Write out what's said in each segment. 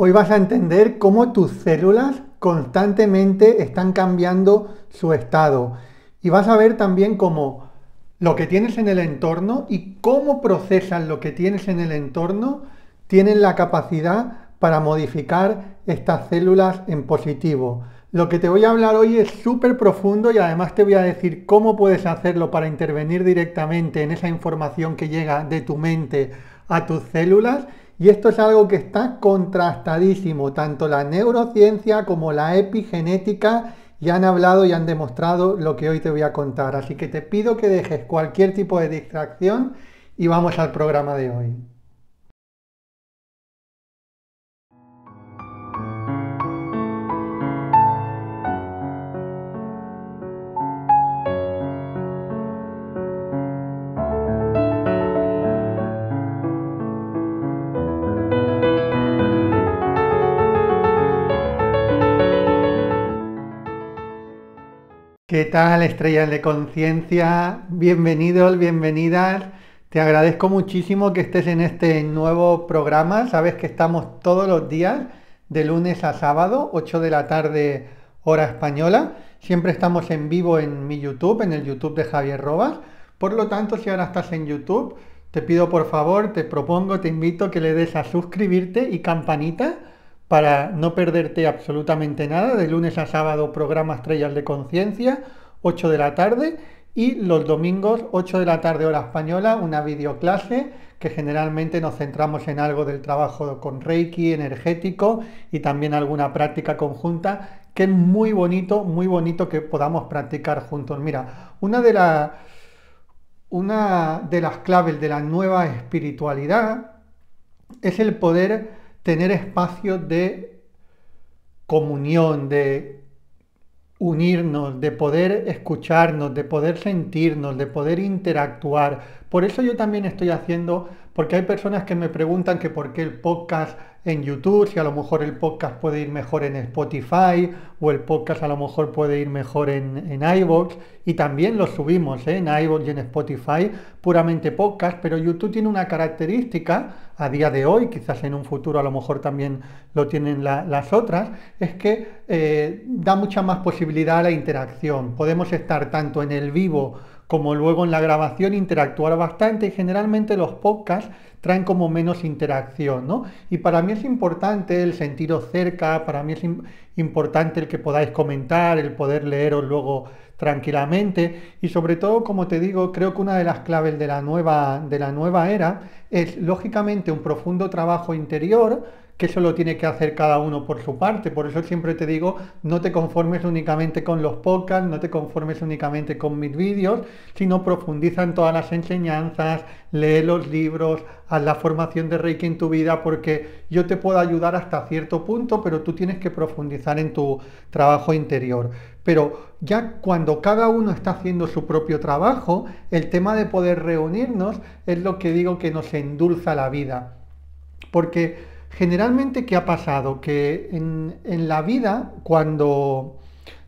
Hoy vas a entender cómo tus células constantemente están cambiando su estado y vas a ver también cómo lo que tienes en el entorno y cómo procesan lo que tienes en el entorno tienen la capacidad para modificar estas células en positivo. Lo que te voy a hablar hoy es súper profundo y además te voy a decir cómo puedes hacerlo para intervenir directamente en esa información que llega de tu mente a tus células y esto es algo que está contrastadísimo, tanto la neurociencia como la epigenética ya han hablado y han demostrado lo que hoy te voy a contar. Así que te pido que dejes cualquier tipo de distracción y vamos al programa de hoy. ¿Qué tal, estrellas de conciencia? Bienvenidos, bienvenidas. Te agradezco muchísimo que estés en este nuevo programa. Sabes que estamos todos los días, de lunes a sábado, 8 de la tarde, hora española. Siempre estamos en vivo en mi YouTube, en el YouTube de Javier Robas. Por lo tanto, si ahora estás en YouTube, te pido por favor, te propongo, te invito que le des a suscribirte y campanita para no perderte absolutamente nada. De lunes a sábado programa Estrellas de Conciencia, 8 de la tarde. Y los domingos, 8 de la tarde hora española, una videoclase que generalmente nos centramos en algo del trabajo con Reiki, energético y también alguna práctica conjunta, que es muy bonito, muy bonito que podamos practicar juntos. Mira, una de, una de las claves de la nueva espiritualidad es el poder tener espacio de comunión, de unirnos, de poder escucharnos, de poder sentirnos, de poder interactuar. Por eso yo también estoy haciendo, porque hay personas que me preguntan que por qué el podcast en YouTube, si a lo mejor el podcast puede ir mejor en Spotify o el podcast a lo mejor puede ir mejor en, en iVoox y también lo subimos ¿eh? en iVoox y en Spotify, puramente podcast, pero YouTube tiene una característica a día de hoy, quizás en un futuro a lo mejor también lo tienen las otras, es que eh, da mucha más posibilidad a la interacción. Podemos estar tanto en el vivo como luego en la grabación interactuar bastante y generalmente los podcasts traen como menos interacción, ¿no? Y para mí es importante el sentido cerca, para mí es importante el que podáis comentar, el poder leeros luego tranquilamente y sobre todo, como te digo, creo que una de las claves de la nueva, de la nueva era es lógicamente un profundo trabajo interior, que eso lo tiene que hacer cada uno por su parte. Por eso siempre te digo, no te conformes únicamente con los podcasts, no te conformes únicamente con mis vídeos, sino profundiza en todas las enseñanzas, lee los libros, haz la formación de Reiki en tu vida, porque yo te puedo ayudar hasta cierto punto, pero tú tienes que profundizar en tu trabajo interior. Pero ya cuando cada uno está haciendo su propio trabajo, el tema de poder reunirnos es lo que digo que nos endulza la vida. Porque Generalmente, ¿qué ha pasado? Que en, la vida, cuando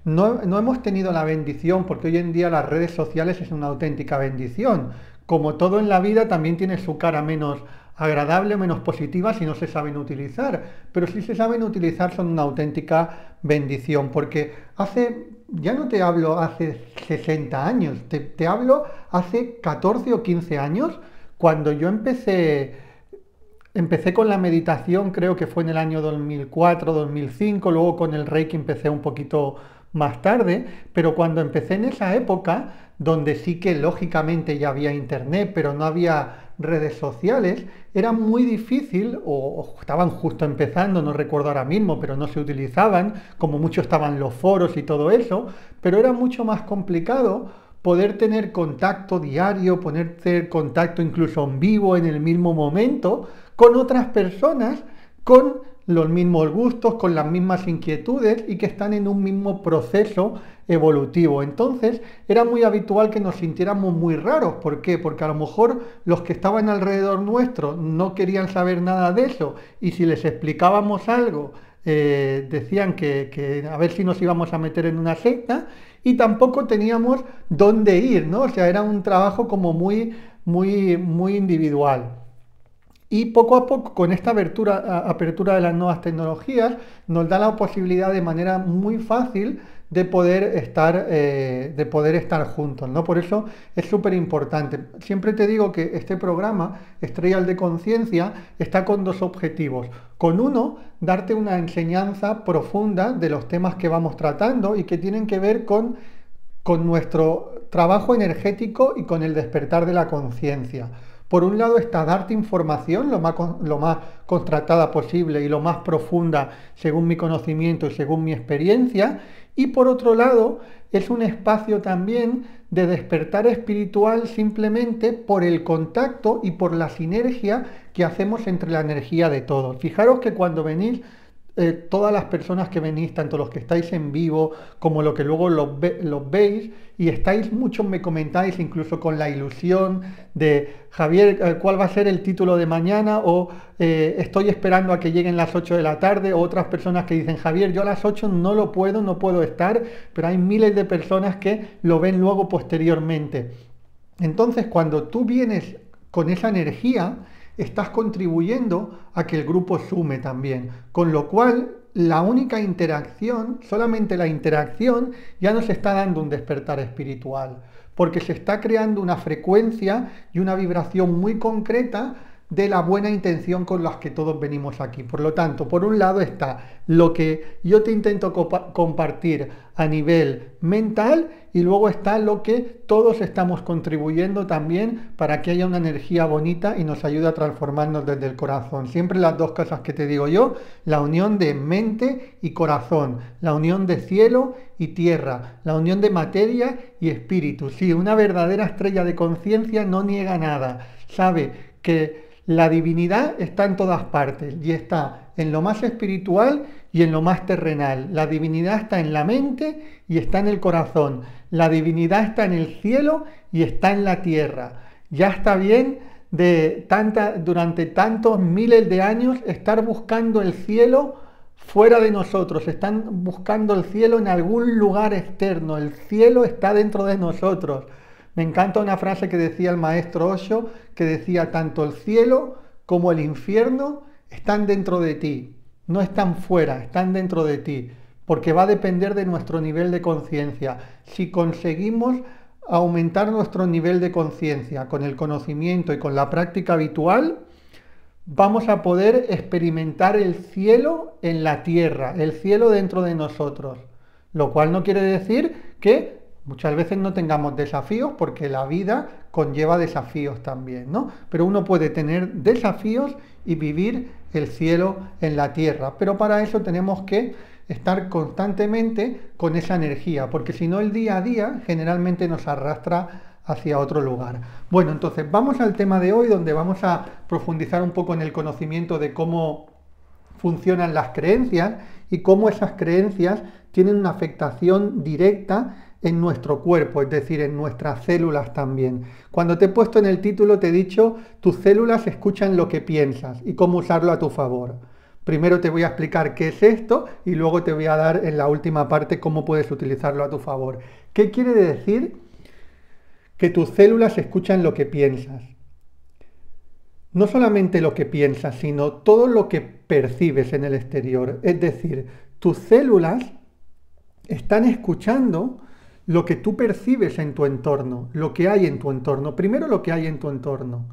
no, hemos tenido la bendición, porque hoy en día las redes sociales es una auténtica bendición, como todo en la vida también tiene su cara menos agradable, menos positiva si no se saben utilizar, pero si se saben utilizar son una auténtica bendición, porque hace, ya no te hablo hace 60 años, te, te hablo hace 14 o 15 años, cuando yo empecé empecé con la meditación, creo que fue en el año 2004, 2005, luego con el Reiki empecé un poquito más tarde, pero cuando empecé en esa época, donde sí que lógicamente ya había internet, pero no había redes sociales, era muy difícil, o, estaban justo empezando, no recuerdo ahora mismo, pero no se utilizaban, como mucho estaban los foros y todo eso, pero era mucho más complicado poder tener contacto diario, poder contacto incluso en vivo en el mismo momento con otras personas con los mismos gustos, con las mismas inquietudes y que están en un mismo proceso evolutivo. Entonces era muy habitual que nos sintiéramos muy raros. ¿Por qué? Porque a lo mejor los que estaban alrededor nuestro no querían saber nada de eso y si les explicábamos algo eh, decían que, que, a ver si nos íbamos a meter en una secta y tampoco teníamos dónde ir, ¿no? O sea, era un trabajo como muy, muy, muy individual. Y poco a poco, con esta apertura, de las nuevas tecnologías, nos da la posibilidad de manera muy fácil de poder estar, eh, de poder estar juntos. ¿no? Por eso es súper importante. Siempre te digo que este programa, Estrellas de Conciencia, está con dos objetivos. Con uno, darte una enseñanza profunda de los temas que vamos tratando y que tienen que ver con nuestro trabajo energético y con el despertar de la conciencia. Por un lado está darte información lo más, lo más contratada posible y lo más profunda según mi conocimiento y según mi experiencia. Y por otro lado es un espacio también de despertar espiritual simplemente por el contacto y por la sinergia que hacemos entre la energía de todos. Fijaros que cuando venís eh, todas las personas que venís, tanto los que estáis en vivo como los que luego los, veis, y estáis muchos, me comentáis incluso con la ilusión de Javier, eh, ¿cuál va a ser el título de mañana? O eh, estoy esperando a que lleguen las 8 de la tarde, o otras personas que dicen, Javier, yo a las 8 no lo puedo, no puedo estar, pero hay miles de personas que lo ven luego posteriormente. Entonces, cuando tú vienes con esa energía, estás contribuyendo a que el grupo sume también. Con lo cual, la única interacción, solamente la interacción, ya nos está dando un despertar espiritual, porque se está creando una frecuencia y una vibración muy concreta de la buena intención con las que todos venimos aquí. Por lo tanto, por un lado está lo que yo te intento compartir a nivel mental y luego está lo que todos estamos contribuyendo también para que haya una energía bonita y nos ayude a transformarnos desde el corazón. Siempre las dos cosas que te digo yo, la unión de mente y corazón, la unión de cielo y tierra, la unión de materia y espíritu. Sí, una verdadera estrella de conciencia no niega nada, sabe que la divinidad está en todas partes y está en lo más espiritual y en lo más terrenal. La divinidad está en la mente y está en el corazón. La divinidad está en el cielo y está en la tierra. Ya está bien de tanta, durante tantos miles de años estar buscando el cielo fuera de nosotros, están buscando el cielo en algún lugar externo, el cielo está dentro de nosotros. Me encanta una frase que decía el maestro Osho, que decía, tanto el cielo como el infierno están dentro de ti, no están fuera, están dentro de ti, porque va a depender de nuestro nivel de conciencia. Si conseguimos aumentar nuestro nivel de conciencia con el conocimiento y con la práctica habitual, vamos a poder experimentar el cielo en la tierra, el cielo dentro de nosotros. Lo cual no quiere decir que Muchas veces no tengamos desafíos porque la vida conlleva desafíos también, ¿no? Pero uno puede tener desafíos y vivir el cielo en la tierra. Pero para eso tenemos que estar constantemente con esa energía, porque si no el día a día generalmente nos arrastra hacia otro lugar. Bueno, entonces vamos al tema de hoy donde vamos a profundizar un poco en el conocimiento de cómo funcionan las creencias y cómo esas creencias tienen una afectación directa en nuestro cuerpo, es decir, en nuestras células también. Cuando te he puesto en el título te he dicho, tus células escuchan lo que piensas y cómo usarlo a tu favor. Primero te voy a explicar qué es esto y luego te voy a dar en la última parte cómo puedes utilizarlo a tu favor. ¿Qué quiere decir? Que tus células escuchan lo que piensas. No solamente lo que piensas, sino todo lo que percibes en el exterior. Es decir, tus células están escuchando lo que tú percibes en tu entorno, lo que hay en tu entorno. Primero lo que hay en tu entorno.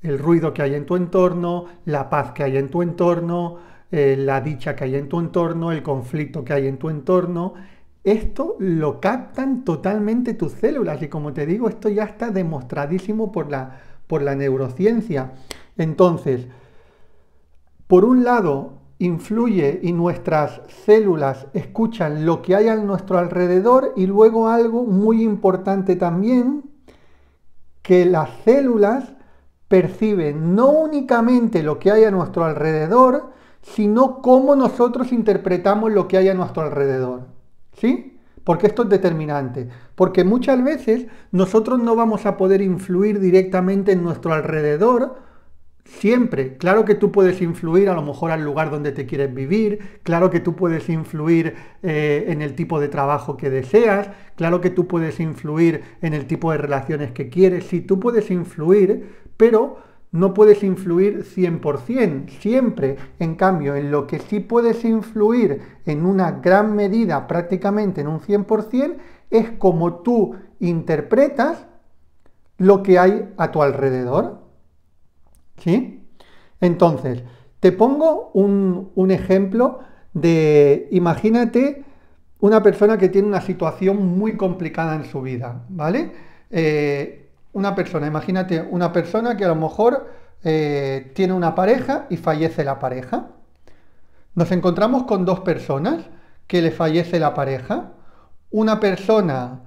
El ruido que hay en tu entorno, la paz que hay en tu entorno, eh, la dicha que hay en tu entorno, el conflicto que hay en tu entorno. Esto lo captan totalmente tus células y como te digo, esto ya está demostradísimo por la, por la neurociencia. Entonces, por un lado, influye y nuestras células escuchan lo que hay a nuestro alrededor y luego algo muy importante también, que las células perciben no únicamente lo que hay a nuestro alrededor, sino cómo nosotros interpretamos lo que hay a nuestro alrededor. ¿Sí? Porque esto es determinante. Porque muchas veces nosotros no vamos a poder influir directamente en nuestro alrededor Siempre, claro que tú puedes influir a lo mejor al lugar donde te quieres vivir, claro que tú puedes influir eh, en el tipo de trabajo que deseas, claro que tú puedes influir en el tipo de relaciones que quieres, sí, tú puedes influir, pero no puedes influir 100%, siempre. En cambio, en lo que sí puedes influir en una gran medida, prácticamente en un 100%, es como tú interpretas lo que hay a tu alrededor. ¿Sí? Entonces, te pongo un, ejemplo de, imagínate una persona que tiene una situación muy complicada en su vida, ¿vale? Eh, una persona, imagínate una persona que a lo mejor eh, tiene una pareja y fallece la pareja. Nos encontramos con dos personas que le fallece la pareja. Una persona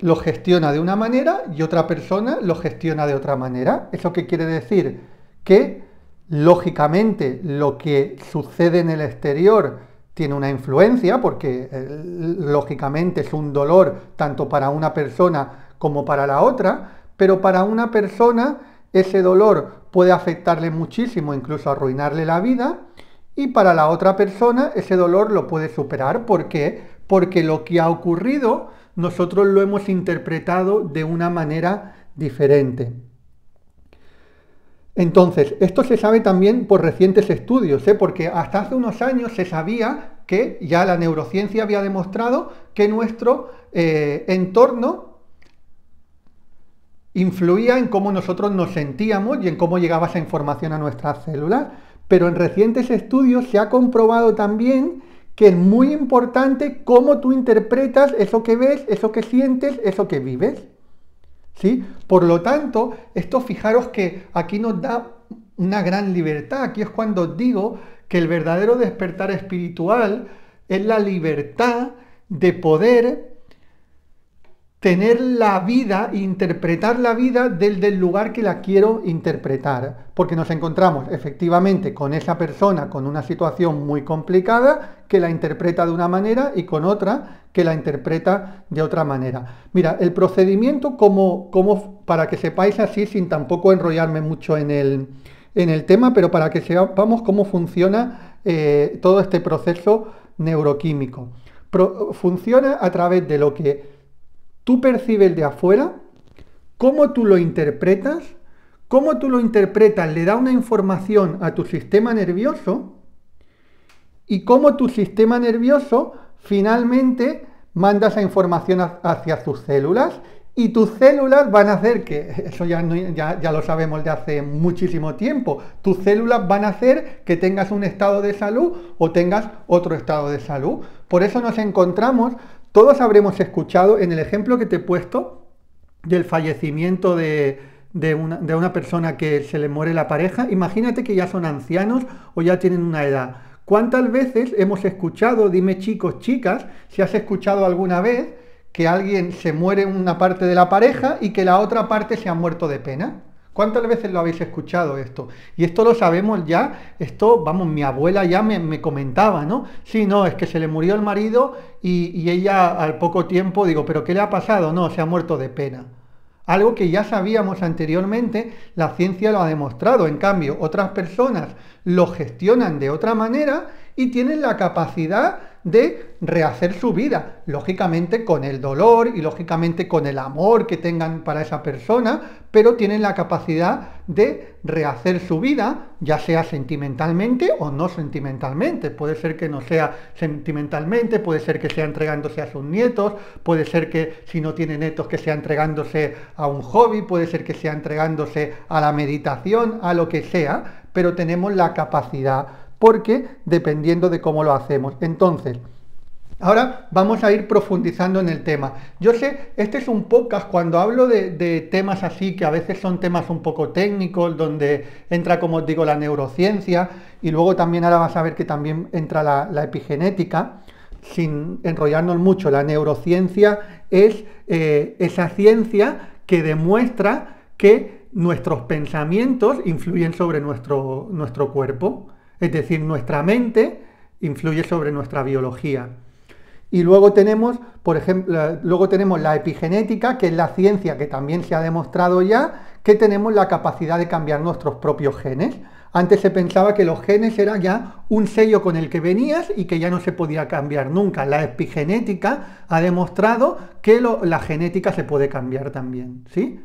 lo gestiona de una manera y otra persona lo gestiona de otra manera. ¿Eso qué quiere decir? Que lógicamente lo que sucede en el exterior tiene una influencia porque eh, lógicamente es un dolor tanto para una persona como para la otra, pero para una persona ese dolor puede afectarle muchísimo, incluso arruinarle la vida, y para la otra persona ese dolor lo puede superar. ¿Por qué? Porque lo que ha ocurrido nosotros lo hemos interpretado de una manera diferente. Entonces, esto se sabe también por recientes estudios, ¿eh? porque hasta hace unos años se sabía que ya la neurociencia había demostrado que nuestro eh, entorno influía en cómo nosotros nos sentíamos y en cómo llegaba esa información a nuestras células, pero en recientes estudios se ha comprobado también que es muy importante cómo tú interpretas eso que ves, eso que sientes, eso que vives. ¿Sí? Por lo tanto, esto fijaros que aquí nos da una gran libertad. Aquí es cuando digo que el verdadero despertar espiritual es la libertad de poder tener la vida, interpretar la vida desde el lugar que la quiero interpretar, porque nos encontramos efectivamente con esa persona con una situación muy complicada que la interpreta de una manera y con otra que la interpreta de otra manera. Mira, el procedimiento como, como para que sepáis así sin tampoco enrollarme mucho en el, en el tema, pero para que sepamos cómo funciona eh, todo este proceso neuroquímico. funciona a través de lo que tú percibes de afuera, cómo tú lo interpretas, cómo tú lo interpretas le da una información a tu sistema nervioso y cómo tu sistema nervioso finalmente manda esa información hacia tus células y tus células van a hacer que, eso ya, ya, ya, lo sabemos de hace muchísimo tiempo, tus células van a hacer que tengas un estado de salud o tengas otro estado de salud. Por eso nos encontramos todos habremos escuchado en el ejemplo que te he puesto del fallecimiento de, una, una, persona que se le muere la pareja, imagínate que ya son ancianos o ya tienen una edad. ¿Cuántas veces hemos escuchado, dime chicos, chicas, si has escuchado alguna vez que alguien se muere una parte de la pareja y que la otra parte se ha muerto de pena? ¿Cuántas veces lo habéis escuchado esto? Y esto lo sabemos ya, esto, vamos, mi abuela ya me, comentaba, ¿no? Sí, no, es que se le murió el marido y, y, ella al poco tiempo digo, pero ¿qué le ha pasado? No, se ha muerto de pena. Algo que ya sabíamos anteriormente, la ciencia lo ha demostrado. En cambio, otras personas lo gestionan de otra manera y tienen la capacidad de rehacer su vida, lógicamente con el dolor y lógicamente con el amor que tengan para esa persona, pero tienen la capacidad de rehacer su vida, ya sea sentimentalmente o no sentimentalmente. Puede ser que no sea sentimentalmente, puede ser que sea entregándose a sus nietos, puede ser que si no tiene nietos que sea entregándose a un hobby, puede ser que sea entregándose a la meditación, a lo que sea, pero tenemos la capacidad porque dependiendo de cómo lo hacemos. Entonces, Ahora vamos a ir profundizando en el tema. Yo sé, este es un podcast, cuando hablo de, temas así, que a veces son temas un poco técnicos, donde entra, como os digo, la neurociencia, y luego también ahora vas a ver que también entra la, epigenética, sin enrollarnos mucho, la neurociencia es eh, esa ciencia que demuestra que nuestros pensamientos influyen sobre nuestro, nuestro cuerpo. Es decir, nuestra mente influye sobre nuestra biología. Y luego tenemos, por ejemplo, luego tenemos la epigenética, que es la ciencia que también se ha demostrado ya, que tenemos la capacidad de cambiar nuestros propios genes. Antes se pensaba que los genes eran ya un sello con el que venías y que ya no se podía cambiar nunca. La epigenética ha demostrado que la genética se puede cambiar también, ¿sí?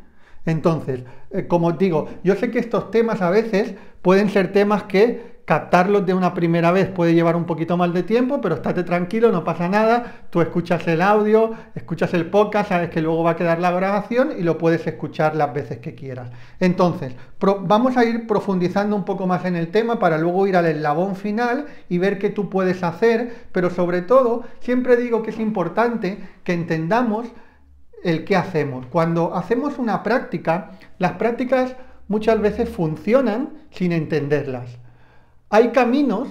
Entonces, eh, como os digo, yo sé que estos temas a veces pueden ser temas que captarlos de una primera vez puede llevar un poquito más de tiempo, pero estate tranquilo, no pasa nada. Tú escuchas el audio, escuchas el podcast, sabes que luego va a quedar la grabación y lo puedes escuchar las veces que quieras. Entonces, vamos a ir profundizando un poco más en el tema para luego ir al eslabón final y ver qué tú puedes hacer, pero sobre todo, siempre digo que es importante que entendamos el qué hacemos. Cuando hacemos una práctica, las prácticas muchas veces funcionan sin entenderlas. Hay caminos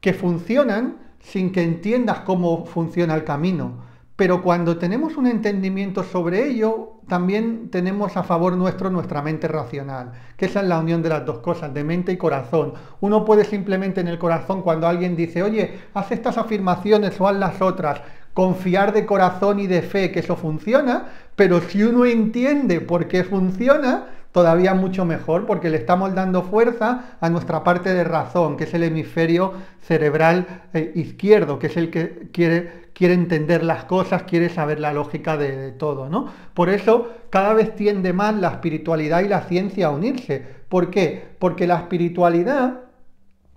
que funcionan sin que entiendas cómo funciona el camino, pero cuando tenemos un entendimiento sobre ello, también tenemos a favor nuestro nuestra mente racional, que esa es la unión de las dos cosas, de mente y corazón. Uno puede simplemente en el corazón, cuando alguien dice, oye, haz estas afirmaciones o haz las otras, confiar de corazón y de fe que eso funciona, pero si uno entiende por qué funciona, todavía mucho mejor porque le estamos dando fuerza a nuestra parte de razón, que es el hemisferio cerebral eh, izquierdo, que es el que quiere, quiere entender las cosas, quiere saber la lógica de, todo, ¿no? Por eso cada vez tiende más la espiritualidad y la ciencia a unirse. ¿Por qué? Porque la espiritualidad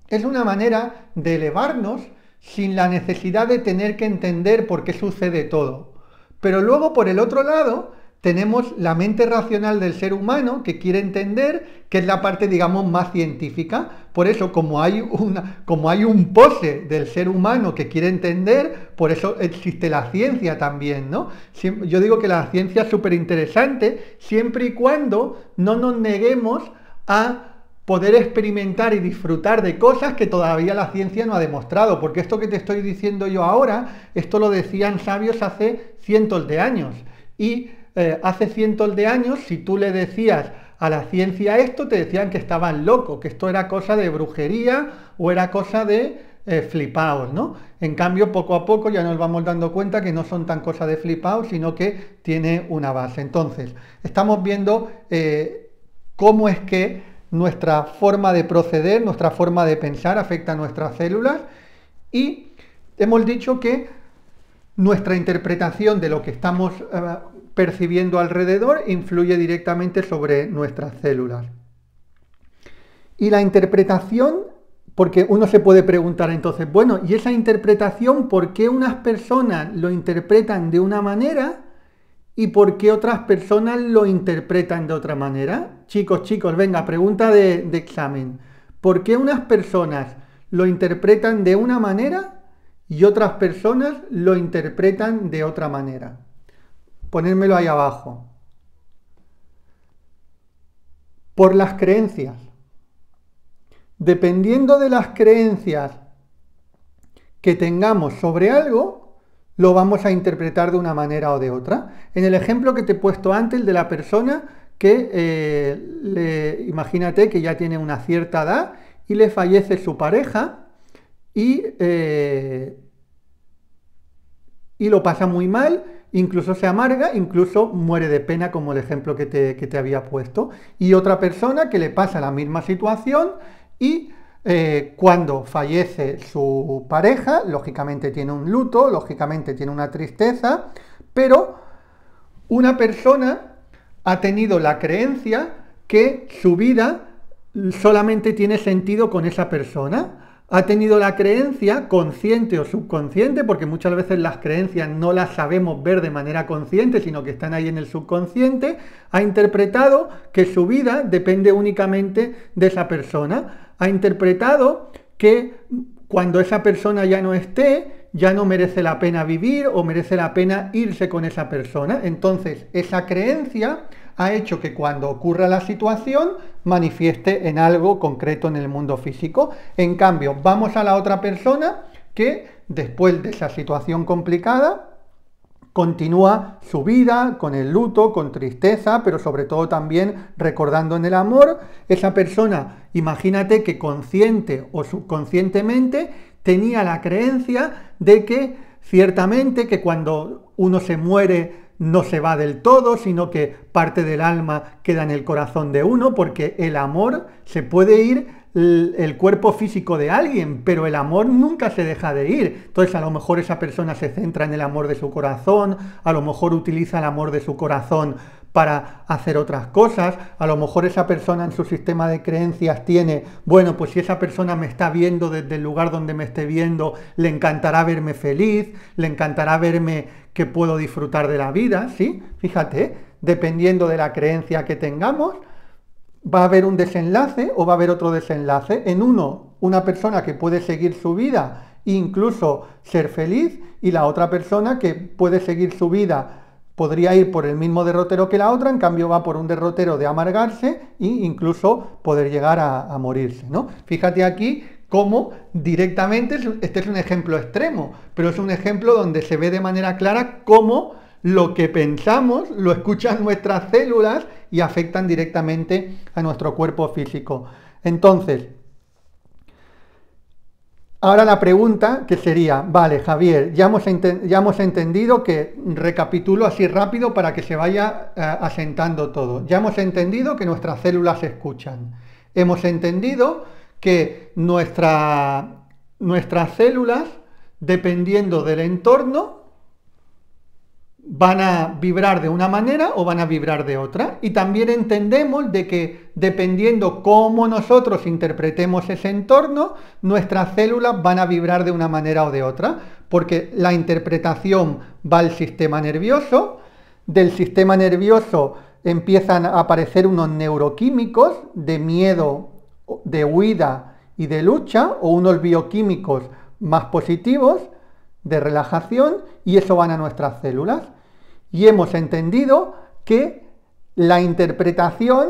es una manera de elevarnos sin la necesidad de tener que entender por qué sucede todo. Pero luego, por el otro lado, tenemos la mente racional del ser humano que quiere entender, que es la parte, digamos, más científica. Por eso, como hay, una, como hay un pose del ser humano que quiere entender, por eso existe la ciencia también, ¿no? yo digo que la ciencia es súper interesante, siempre y cuando no nos neguemos a poder experimentar y disfrutar de cosas que todavía la ciencia no ha demostrado, porque esto que te estoy diciendo yo ahora, esto lo decían sabios hace cientos de años. Y eh, hace cientos de años, si tú le decías a la ciencia esto, te decían que estaban locos, que esto era cosa de brujería o era cosa de eh, flipaos, ¿no? En cambio, poco a poco ya nos vamos dando cuenta que no son tan cosas de flipaos, sino que tiene una base. Entonces, estamos viendo eh, cómo es que nuestra forma de proceder, nuestra forma de pensar afecta a nuestras células y hemos dicho que nuestra interpretación de lo que estamos eh, percibiendo alrededor influye directamente sobre nuestras células. Y la interpretación, porque uno se puede preguntar entonces, bueno, ¿y esa interpretación por qué unas personas lo interpretan de una manera y por qué otras personas lo interpretan de otra manera. Chicos, chicos, venga, pregunta de, examen. ¿Por qué unas personas lo interpretan de una manera y otras personas lo interpretan de otra manera? Ponérmelo ahí abajo. Por las creencias. Dependiendo de las creencias que tengamos sobre algo, lo vamos a interpretar de una manera o de otra. En el ejemplo que te he puesto antes, el de la persona que, eh, imagínate que ya tiene una cierta edad y le fallece su pareja y, eh, y lo pasa muy mal, incluso se amarga, incluso muere de pena, como el ejemplo que te, que te había puesto. Y otra persona que le pasa la misma situación y eh, cuando fallece su pareja, lógicamente tiene un luto, lógicamente tiene una tristeza, pero una persona ha tenido la creencia que su vida solamente tiene sentido con esa persona. Ha tenido la creencia, consciente o subconsciente, porque muchas veces las creencias no las sabemos ver de manera consciente, sino que están ahí en el subconsciente, ha interpretado que su vida depende únicamente de esa persona ha interpretado que cuando esa persona ya no esté, ya no merece la pena vivir o merece la pena irse con esa persona. Entonces, esa creencia ha hecho que cuando ocurra la situación manifieste en algo concreto en el mundo físico. En cambio, vamos a la otra persona que después de esa situación complicada continúa su vida con el luto, con tristeza, pero sobre todo también recordando en el amor. Esa persona, imagínate que consciente o subconscientemente tenía la creencia de que ciertamente que cuando uno se muere no se va del todo, sino que parte del alma queda en el corazón de uno, porque el amor se puede ir el cuerpo físico de alguien, pero el amor nunca se deja de ir. Entonces a lo mejor esa persona se centra en el amor de su corazón, a lo mejor utiliza el amor de su corazón para hacer otras cosas, a lo mejor esa persona en su sistema de creencias tiene, bueno, pues si esa persona me está viendo desde el lugar donde me esté viendo, le encantará verme feliz, le encantará verme que puedo disfrutar de la vida, ¿sí? Fíjate, ¿eh? dependiendo de la creencia que tengamos, va a haber un desenlace o va a haber otro desenlace. En uno, una persona que puede seguir su vida, incluso ser feliz, y la otra persona que puede seguir su vida, podría ir por el mismo derrotero que la otra, en cambio va por un derrotero de amargarse e incluso poder llegar a, morirse. ¿no? Fíjate aquí cómo directamente, este es un ejemplo extremo, pero es un ejemplo donde se ve de manera clara cómo lo que pensamos lo escuchan nuestras células y afectan directamente a nuestro cuerpo físico. Entonces, ahora la pregunta que sería, vale Javier, ya hemos, entendido que, recapitulo así rápido para que se vaya eh, asentando todo, ya hemos entendido que nuestras células escuchan, hemos entendido que nuestras células, dependiendo del entorno, van a vibrar de una manera o van a vibrar de otra. Y también entendemos de que dependiendo cómo nosotros interpretemos ese entorno, nuestras células van a vibrar de una manera o de otra, porque la interpretación va al sistema nervioso, del sistema nervioso empiezan a aparecer unos neuroquímicos de miedo, de huida y de lucha, o unos bioquímicos más positivos, de relajación, y eso van a nuestras células. Y hemos entendido que la interpretación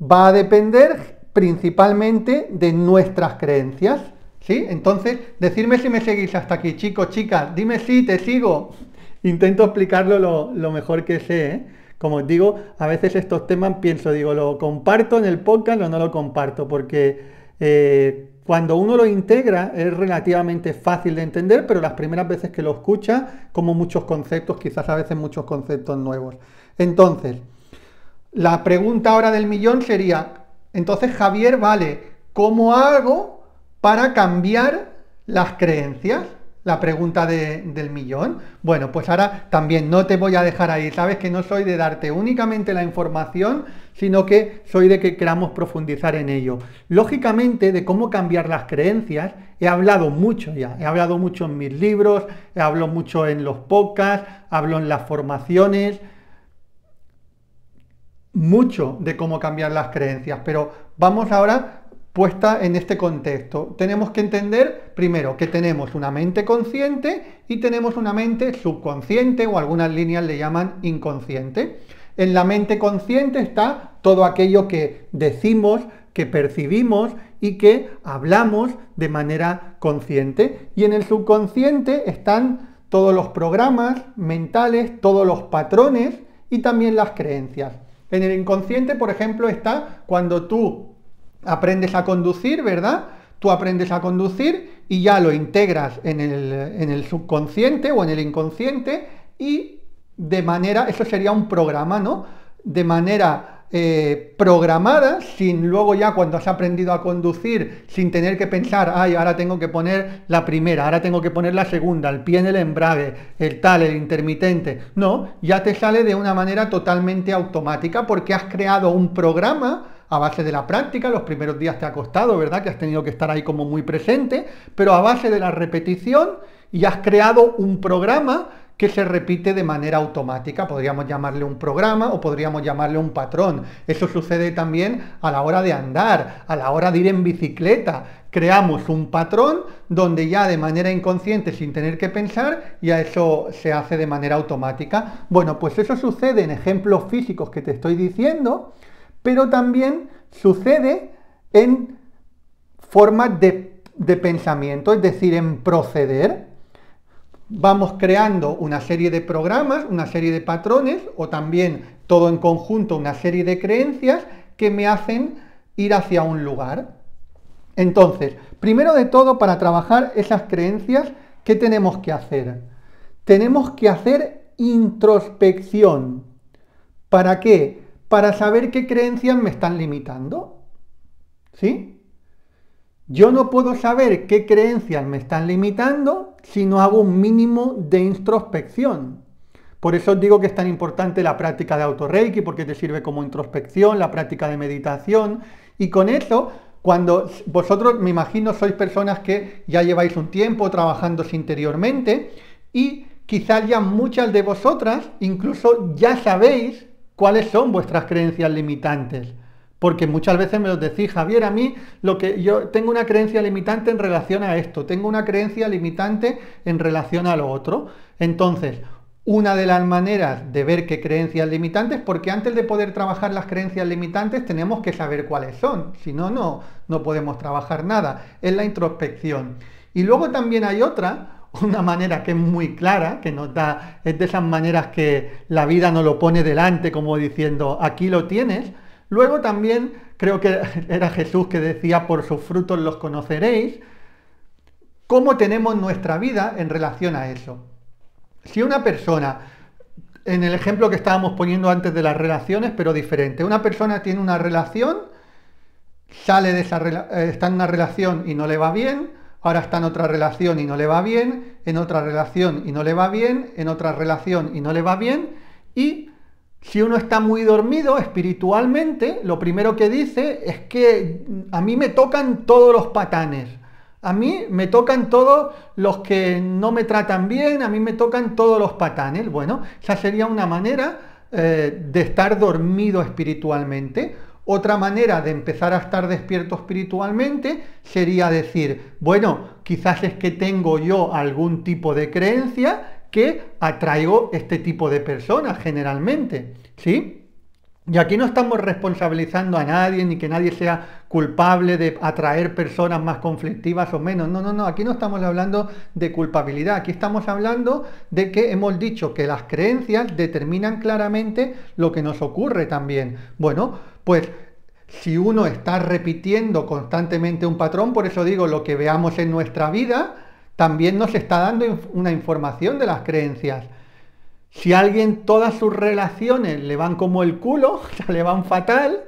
va a depender principalmente de nuestras creencias. ¿Sí? Entonces, decirme si me seguís hasta aquí, chicos, chicas, dime si te sigo. Intento explicarlo lo, mejor que sé. ¿eh? Como os digo, a veces estos temas pienso, digo, ¿lo comparto en el podcast o no lo comparto? Porque eh, cuando uno lo integra es relativamente fácil de entender, pero las primeras veces que lo escucha, como muchos conceptos, quizás a veces muchos conceptos nuevos. Entonces, la pregunta ahora del millón sería, entonces Javier, vale, ¿cómo hago para cambiar las creencias? la pregunta del millón. Bueno, pues ahora también no te voy a dejar ahí. Sabes que no soy de darte únicamente la información, sino que soy de que queramos profundizar en ello. Lógicamente, de cómo cambiar las creencias, he hablado mucho ya. He hablado mucho en mis libros, he hablado mucho en los podcasts, hablo en las formaciones. Mucho de cómo cambiar las creencias, pero vamos ahora puesta en este contexto. Tenemos que entender primero que tenemos una mente consciente y tenemos una mente subconsciente o algunas líneas le llaman inconsciente. En la mente consciente está todo aquello que decimos, que percibimos y que hablamos de manera consciente. Y en el subconsciente están todos los programas mentales, todos los patrones y también las creencias. En el inconsciente, por ejemplo, está cuando tú aprendes a conducir, ¿verdad? Tú aprendes a conducir y ya lo integras en el, en el subconsciente o en el inconsciente y de manera, eso sería un programa, ¿no? De manera eh, programada, sin luego ya cuando has aprendido a conducir, sin tener que pensar, ay, ahora tengo que poner la primera, ahora tengo que poner la segunda, el pie en el embrague, el tal, el intermitente. No, ya te sale de una manera totalmente automática porque has creado un programa a base de la práctica, los primeros días te ha costado, ¿verdad? Que has tenido que estar ahí como muy presente, pero a base de la repetición y has creado un programa que se repite de manera automática. Podríamos llamarle un programa o podríamos llamarle un patrón. Eso sucede también a la hora de andar, a la hora de ir en bicicleta. Creamos un patrón donde ya de manera inconsciente, sin tener que pensar, ya eso se hace de manera automática. Bueno, pues eso sucede en ejemplos físicos que te estoy diciendo pero también sucede en formas de, pensamiento, es decir, en proceder. Vamos creando una serie de programas, una serie de patrones o también todo en conjunto, una serie de creencias que me hacen ir hacia un lugar. Entonces, primero de todo, para trabajar esas creencias, ¿qué tenemos que hacer? Tenemos que hacer introspección. ¿Para qué? para saber qué creencias me están limitando. ¿Sí? Yo no puedo saber qué creencias me están limitando si no hago un mínimo de introspección. Por eso os digo que es tan importante la práctica de autorreiki, porque te sirve como introspección, la práctica de meditación. Y con eso, cuando vosotros, me imagino, sois personas que ya lleváis un tiempo trabajándose interiormente y quizás ya muchas de vosotras incluso ya sabéis cuáles son vuestras creencias limitantes. Porque muchas veces me lo decís, Javier, a mí lo que yo tengo una creencia limitante en relación a esto, tengo una creencia limitante en relación a lo otro. Entonces, una de las maneras de ver qué creencias limitantes, porque antes de poder trabajar las creencias limitantes tenemos que saber cuáles son, si no, no, no podemos trabajar nada, es la introspección. Y luego también hay otra, una manera que es muy clara, que nos da, es de esas maneras que la vida nos lo pone delante como diciendo, aquí lo tienes. Luego también creo que era Jesús que decía, por sus frutos los conoceréis. ¿Cómo tenemos nuestra vida en relación a eso? Si una persona, en el ejemplo que estábamos poniendo antes de las relaciones, pero diferente, una persona tiene una relación, sale de esa, eh, está en una relación y no le va bien, ahora está en otra relación y no le va bien, en otra relación y no le va bien, en otra relación y no le va bien, y si uno está muy dormido espiritualmente, lo primero que dice es que a mí me tocan todos los patanes, a mí me tocan todos los que no me tratan bien, a mí me tocan todos los patanes. Bueno, esa sería una manera eh, de estar dormido espiritualmente. Otra manera de empezar a estar despierto espiritualmente sería decir, bueno, quizás es que tengo yo algún tipo de creencia que atraigo este tipo de personas generalmente, ¿sí? Y aquí no estamos responsabilizando a nadie ni que nadie sea culpable de atraer personas más conflictivas o menos. No, no, no, aquí no estamos hablando de culpabilidad, aquí estamos hablando de que hemos dicho que las creencias determinan claramente lo que nos ocurre también. Bueno, pues si uno está repitiendo constantemente un patrón, por eso digo, lo que veamos en nuestra vida también nos está dando una información de las creencias. Si a alguien todas sus relaciones le van como el culo, o sea, le van fatal,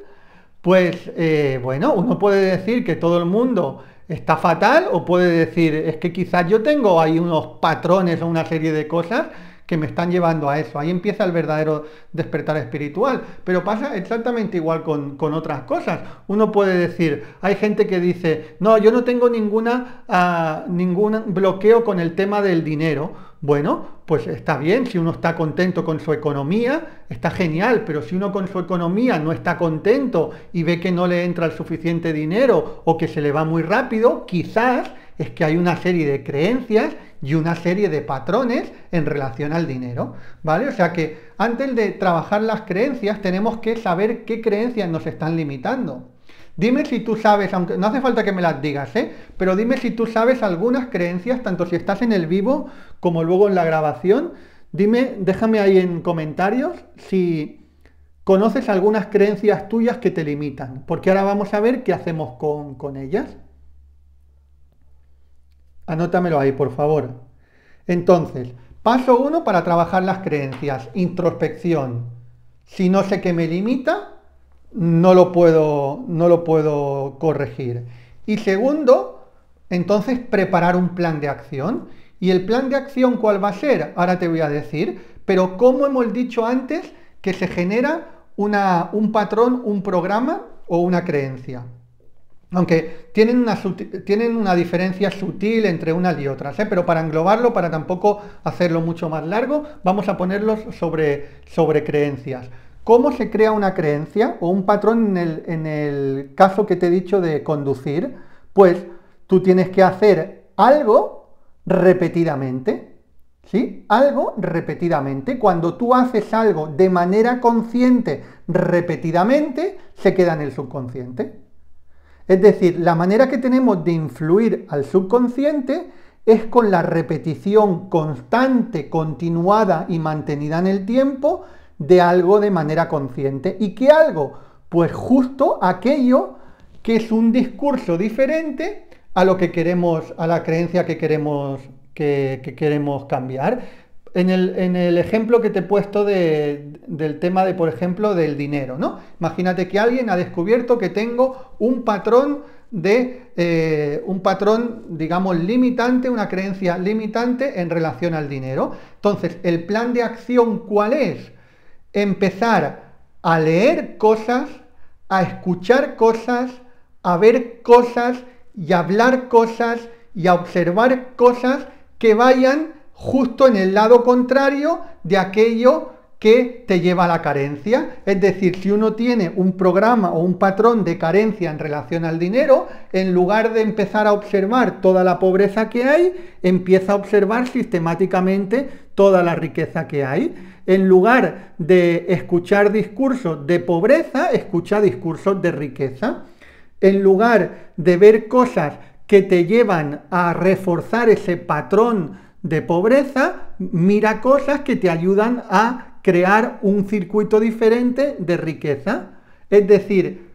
pues eh, bueno, uno puede decir que todo el mundo está fatal o puede decir, es que quizás yo tengo ahí unos patrones o una serie de cosas que me están llevando a eso. Ahí empieza el verdadero despertar espiritual. Pero pasa exactamente igual con, otras cosas. Uno puede decir, hay gente que dice, no, yo no tengo ninguna, ah, ningún bloqueo con el tema del dinero. Bueno, pues está bien, si uno está contento con su economía, está genial, pero si uno con su economía no está contento y ve que no le entra el suficiente dinero o que se le va muy rápido, quizás es que hay una serie de creencias y una serie de patrones en relación al dinero, ¿vale? O sea que antes de trabajar las creencias tenemos que saber qué creencias nos están limitando. Dime si tú sabes, aunque no hace falta que me las digas, ¿eh? Pero dime si tú sabes algunas creencias, tanto si estás en el vivo como luego en la grabación. Dime, déjame ahí en comentarios si conoces algunas creencias tuyas que te limitan, porque ahora vamos a ver qué hacemos con, con ellas. Anótamelo ahí, por favor. Entonces, paso uno para trabajar las creencias, introspección. Si no sé qué me limita, no lo puedo, no lo puedo corregir. Y segundo, entonces preparar un plan de acción. ¿Y el plan de acción cuál va a ser? Ahora te voy a decir, pero como hemos dicho antes, que se genera un patrón, un programa o una creencia aunque tienen una, diferencia sutil entre unas y otras, ¿eh? pero para englobarlo, para tampoco hacerlo mucho más largo, vamos a ponerlos sobre, creencias. ¿Cómo se crea una creencia o un patrón en el, en el caso que te he dicho de conducir? Pues tú tienes que hacer algo repetidamente, ¿sí? Algo repetidamente. Cuando tú haces algo de manera consciente repetidamente, se queda en el subconsciente. Es decir, la manera que tenemos de influir al subconsciente es con la repetición constante, continuada y mantenida en el tiempo de algo de manera consciente. ¿Y qué algo? Pues justo aquello que es un discurso diferente a lo que queremos, a la creencia que queremos, que queremos cambiar en el, ejemplo que te he puesto del tema de, por ejemplo, del dinero, ¿no? Imagínate que alguien ha descubierto que tengo un patrón de eh, un patrón, digamos, limitante, una creencia limitante en relación al dinero. Entonces, ¿el plan de acción cuál es? Empezar a leer cosas, a escuchar cosas, a ver cosas y a hablar cosas y a observar cosas que vayan justo en el lado contrario de aquello que te lleva a la carencia. Es decir, si uno tiene un programa o un patrón de carencia en relación al dinero, en lugar de empezar a observar toda la pobreza que hay, empieza a observar sistemáticamente toda la riqueza que hay. En lugar de escuchar discursos de pobreza, escucha discursos de riqueza. En lugar de ver cosas que te llevan a reforzar ese patrón de pobreza, mira cosas que te ayudan a crear un circuito diferente de riqueza. Es decir,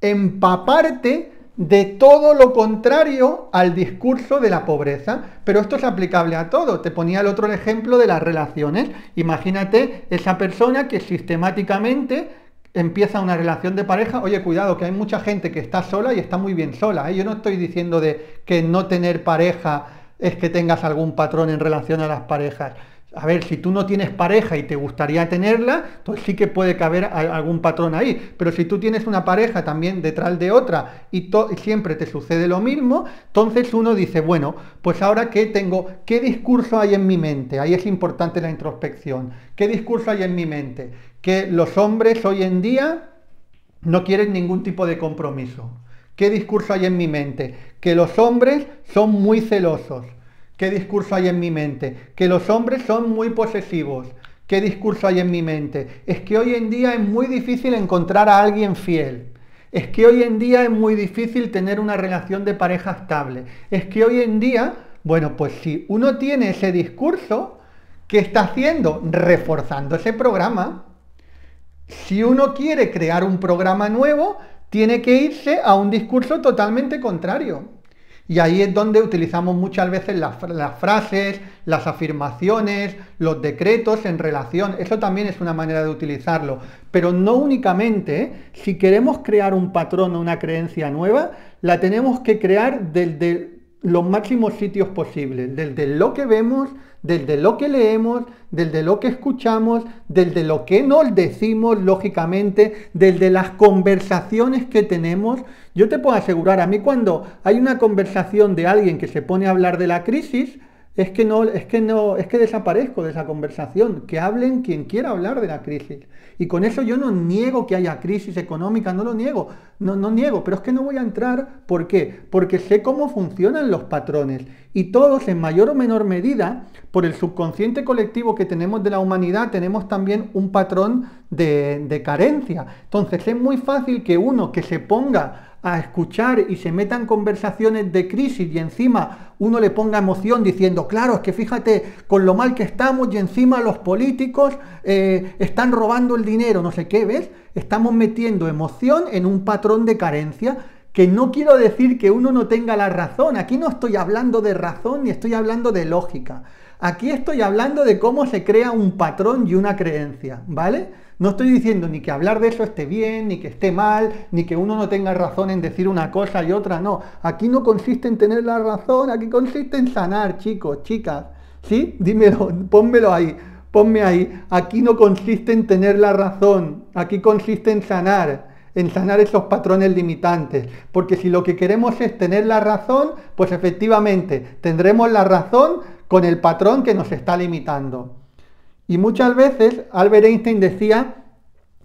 empaparte de todo lo contrario al discurso de la pobreza. Pero esto es aplicable a todo. Te ponía el otro ejemplo de las relaciones. Imagínate esa persona que sistemáticamente empieza una relación de pareja, oye, cuidado, que hay mucha gente que está sola y está muy bien sola. Yo no estoy diciendo de que no tener pareja es que tengas algún patrón en relación a las parejas. A ver, si tú no tienes pareja y te gustaría tenerla, pues sí que puede caber algún patrón ahí. Pero si tú tienes una pareja también detrás de otra y siempre te sucede lo mismo, entonces uno dice, bueno, pues ahora qué tengo, qué discurso hay en mi mente. Ahí es importante la introspección. ¿Qué discurso hay en mi mente? Que los hombres hoy en día no quieren ningún tipo de compromiso. ¿Qué discurso hay en mi mente? Que los hombres son muy celosos. ¿Qué discurso hay en mi mente? Que los hombres son muy posesivos. ¿Qué discurso hay en mi mente? Es que hoy en día es muy difícil encontrar a alguien fiel. Es que hoy en día es muy difícil tener una relación de pareja estable. Es que hoy en día, bueno, pues si uno tiene ese discurso, ¿qué está haciendo? Reforzando ese programa. Si uno quiere crear un programa nuevo, tiene que irse a un discurso totalmente contrario. Y ahí es donde utilizamos muchas veces las, frases, las afirmaciones, los decretos en relación. Eso también es una manera de utilizarlo. Pero no únicamente, ¿eh? si queremos crear un patrón o una creencia nueva, la tenemos que crear desde los máximos sitios posibles, desde lo que vemos, del de lo que leemos, del de lo que escuchamos, del de lo que nos decimos, lógicamente, del de las conversaciones que tenemos. Yo te puedo asegurar, a mí cuando hay una conversación de alguien que se pone a hablar de la crisis, es que no, es que no, es que desaparezco de esa conversación, que hablen quien quiera hablar de la crisis. Y con eso yo no niego que haya crisis económica, no lo niego, no, no niego, pero es que no voy a entrar, ¿por qué? Porque sé cómo funcionan los patrones y todos en mayor o menor medida, por el subconsciente colectivo que tenemos de la humanidad, tenemos también un patrón de, de carencia. Entonces es muy fácil que uno que se ponga a escuchar y se metan conversaciones de crisis y encima uno le ponga emoción diciendo, claro, es que fíjate con lo mal que estamos y encima los políticos eh, están robando el dinero, no sé qué, ¿ves? Estamos metiendo emoción en un patrón de carencia que no quiero decir que uno no tenga la razón, aquí no estoy hablando de razón ni estoy hablando de lógica, aquí estoy hablando de cómo se crea un patrón y una creencia, ¿vale? No estoy diciendo ni que hablar de eso esté bien, ni que esté mal, ni que uno no tenga razón en decir una cosa y otra, no. Aquí no consiste en tener la razón, aquí consiste en sanar, chicos, chicas. ¿Sí? Dímelo, pónmelo ahí, ponme ahí. Aquí no consiste en tener la razón, aquí consiste en sanar en sanar esos patrones limitantes. Porque si lo que queremos es tener la razón, pues efectivamente tendremos la razón con el patrón que nos está limitando. Y muchas veces Albert Einstein decía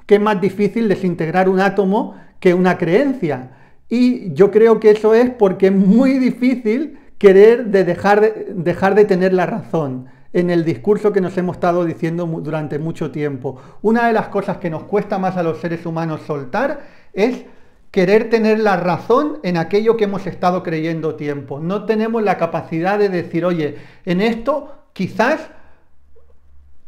que es más difícil desintegrar un átomo que una creencia. Y yo creo que eso es porque es muy difícil querer dejar, dejar de tener la razón en el discurso que nos hemos estado diciendo durante mucho tiempo. Una de las cosas que nos cuesta más a los seres humanos soltar es querer tener la razón en aquello que hemos estado creyendo tiempo. No tenemos la capacidad de decir, oye, en esto quizás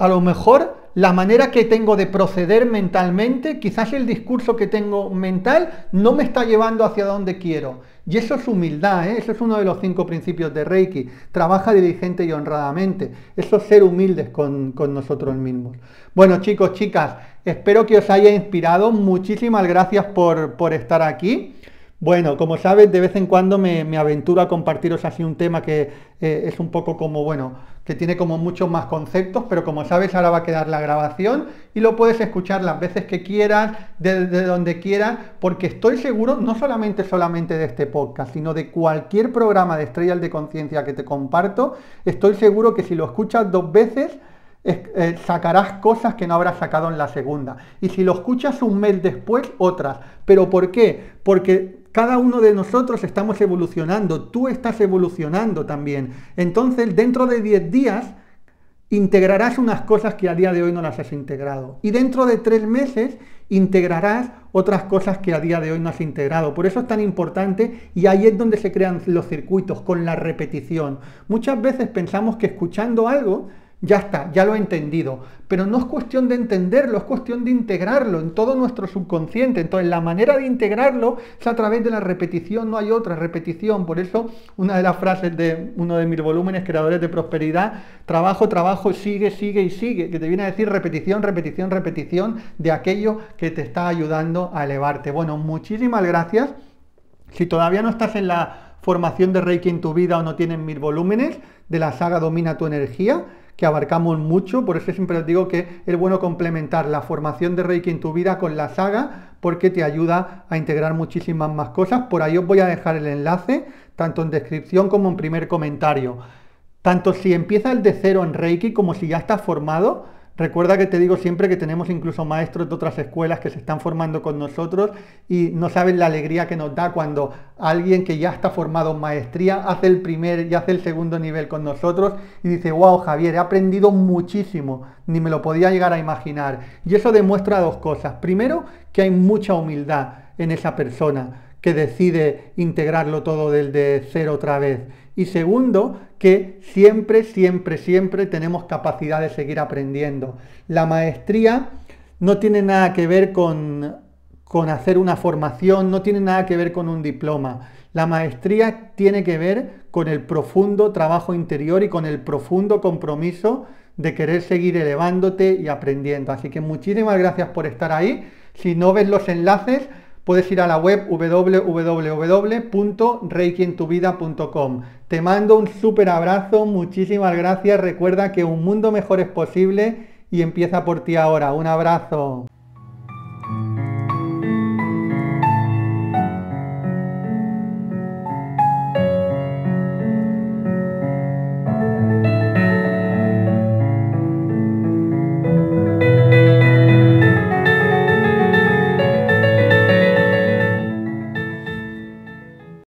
a lo mejor la manera que tengo de proceder mentalmente, quizás el discurso que tengo mental no me está llevando hacia donde quiero. Y eso es humildad, ¿eh? eso es uno de los cinco principios de Reiki. Trabaja diligente y honradamente. Eso es ser humildes con, nosotros mismos. Bueno chicos, chicas, espero que os haya inspirado. Muchísimas gracias por, estar aquí. Bueno, como sabes, de vez en cuando me, me aventuro a compartiros así un tema que eh, es un poco como, bueno, que tiene como muchos más conceptos, pero como sabes ahora va a quedar la grabación y lo puedes escuchar las veces que quieras, desde donde quieras, porque estoy seguro no solamente solamente de este podcast, sino de cualquier programa de Estrellas de Conciencia que te comparto, estoy seguro que si lo escuchas dos veces, eh, sacarás cosas que no habrás sacado en la segunda. Y si lo escuchas un mes después, otras. ¿Pero por qué? Porque cada uno de nosotros estamos evolucionando, tú estás evolucionando también. Entonces, dentro de 10 días, integrarás unas cosas que a día de hoy no las has integrado. Y dentro de tres meses, integrarás otras cosas que a día de hoy no has integrado. Por eso es tan importante y ahí es donde se crean los circuitos, con la repetición. Muchas veces pensamos que escuchando algo ya está, ya lo he entendido. Pero no es cuestión de entenderlo, es cuestión de integrarlo en todo nuestro subconsciente. Entonces, la manera de integrarlo es a través de la repetición, no hay otra repetición. Por eso, una de las frases de uno de mis volúmenes, Creadores de Prosperidad, trabajo, trabajo, sigue, sigue y sigue, que te viene a decir repetición, repetición, repetición de aquello que te está ayudando a elevarte. Bueno, muchísimas gracias. Si todavía no estás en la formación de Reiki en tu vida o no tienes mil volúmenes de la saga Domina tu energía, que abarcamos mucho, por eso siempre os digo que es bueno complementar la formación de Reiki en tu vida con la saga, porque te ayuda a integrar muchísimas más cosas. Por ahí os voy a dejar el enlace, tanto en descripción como en primer comentario. Tanto si empiezas de cero en Reiki como si ya estás formado, Recuerda que te digo siempre que tenemos incluso maestros de otras escuelas que se están formando con nosotros y no saben la alegría que nos da cuando alguien que ya está formado en maestría hace el primer y hace el segundo nivel con nosotros y dice, wow Javier, he aprendido muchísimo, ni me lo podía llegar a imaginar. Y eso demuestra dos cosas. Primero, que hay mucha humildad en esa persona que decide integrarlo todo desde cero otra vez. Y segundo, que siempre, siempre, siempre tenemos capacidad de seguir aprendiendo. La maestría no tiene nada que ver con, hacer una formación, no tiene nada que ver con un diploma. La maestría tiene que ver con el profundo trabajo interior y con el profundo compromiso de querer seguir elevándote y aprendiendo. Así que muchísimas gracias por estar ahí. Si no ves los enlaces, puedes ir a la web www.reikientuvida.com. Te mando un súper abrazo, muchísimas gracias, recuerda que un mundo mejor es posible y empieza por ti ahora. Un abrazo.